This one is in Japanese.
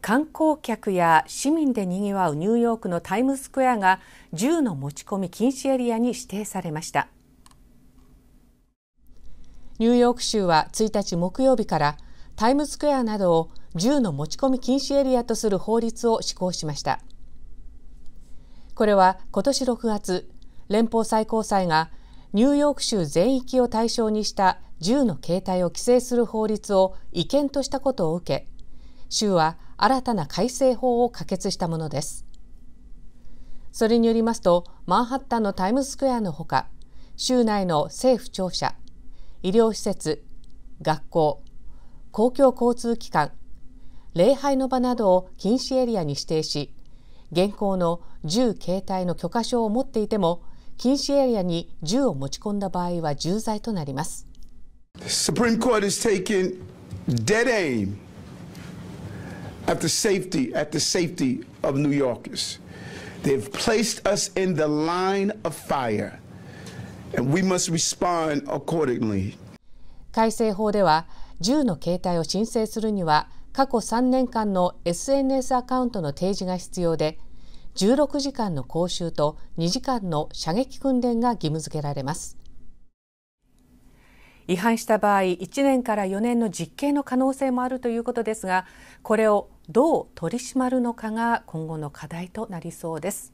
観光客や市民でにぎわうニューヨークのタイムスクエアが銃の持ち込み禁止エリアに指定されましたニューヨーク州は1日木曜日からタイムスクエアなどを銃の持ち込み禁止エリアとする法律を施行しましたこれは今年6月連邦最高裁がニューヨーク州全域を対象にした銃の携帯を規制する法律を違憲としたことを受け州は新たな改正法を可決したものですそれによりますとマンハッタンのタイムスクエアのほか州内の政府庁舎医療施設学校公共交通機関礼拝の場などを禁止エリアに指定し現行の銃携帯の許可証を持っていても禁止エリアに銃を持ち込んだ場合は重罪となります。Supreme Court has taken dead aim at the safety, at the safety of New Yorkers. They've placed us in the line of fire, and we must respond accordingly. 改正法では、銃の携帯を申請するには、過去3年間の SNS アカウントの提示が必要で、16時間の講習と2時間の射撃訓練が義務付けられます。違反した場合1年から4年の実刑の可能性もあるということですがこれをどう取り締まるのかが今後の課題となりそうです。